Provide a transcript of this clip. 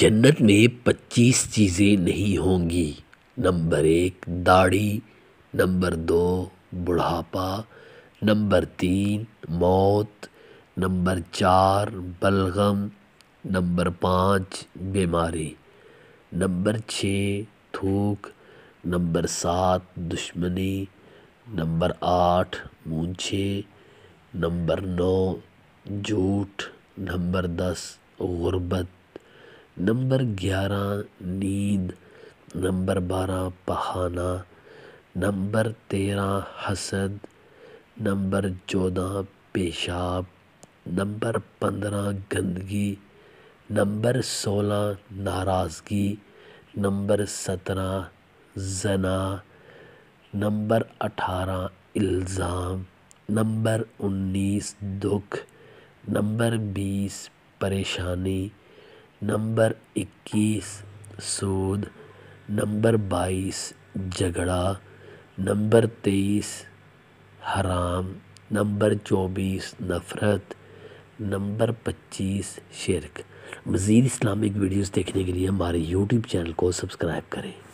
जन्नत में पच्चीस चीज़ें नहीं होंगी नंबर एक दाढ़ी नंबर दो बुढ़ापा नंबर तीन मौत नंबर चार बलगम नंबर पाँच बीमारी नंबर छः थूक नंबर सात दुश्मनी नंबर आठ मूछे नंबर नौ झूठ नंबर दस गुर्बत नंबर ग्यारह नींद नंबर बारह बहाना नंबर तेरह हसद नंबर चौदह पेशाब नंबर पंद्रह गंदगी नंबर सोलह नाराज़गी नंबर सत्रह जना नंबर अठारह इल्ज़ाम नंबर उन्नीस दुख नंबर बीस परेशानी नंबर इक्कीस सूद नंबर बाईस झगड़ा नंबर तेईस हराम नंबर चौबीस नफ़रत नंबर पच्चीस शिरक मज़ीद इस्लामिक वीडियोस देखने के लिए हमारे यूट्यूब चैनल को सब्सक्राइब करें